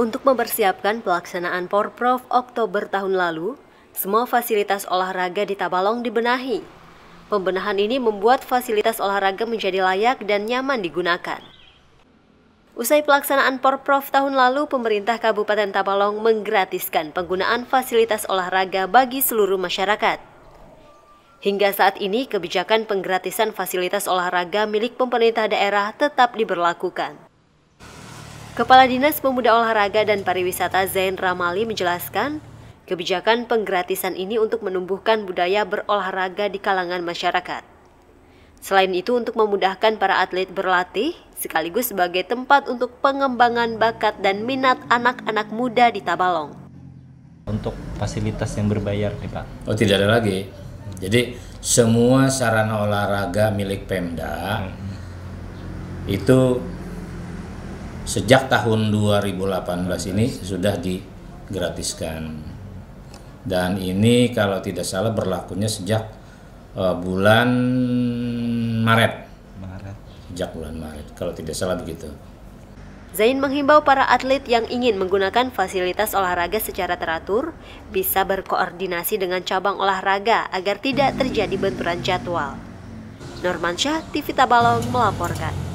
Untuk mempersiapkan pelaksanaan Porprov Oktober tahun lalu, semua fasilitas olahraga di Tabalong dibenahi. Pembenahan ini membuat fasilitas olahraga menjadi layak dan nyaman digunakan. Usai pelaksanaan Porprov tahun lalu, pemerintah Kabupaten Tabalong menggratiskan penggunaan fasilitas olahraga bagi seluruh masyarakat. Hingga saat ini, kebijakan penggratisan fasilitas olahraga milik pemerintah daerah tetap diberlakukan. Kepala Dinas Pemuda Olahraga dan Pariwisata Zain Ramali menjelaskan, kebijakan penggratisan ini untuk menumbuhkan budaya berolahraga di kalangan masyarakat. Selain itu untuk memudahkan para atlet berlatih, sekaligus sebagai tempat untuk pengembangan bakat dan minat anak-anak muda di Tabalong. Untuk fasilitas yang berbayar nih Pak? Oh tidak ada lagi. Jadi semua sarana olahraga milik Pemda hmm. itu sejak tahun 2018 ini sudah digratiskan. Dan ini kalau tidak salah berlakunya sejak uh, bulan Maret. Maret. Sejak bulan Maret kalau tidak salah begitu. Zain menghimbau para atlet yang ingin menggunakan fasilitas olahraga secara teratur bisa berkoordinasi dengan cabang olahraga agar tidak terjadi benturan jadwal. Norman Syah, TV Tabalong melaporkan.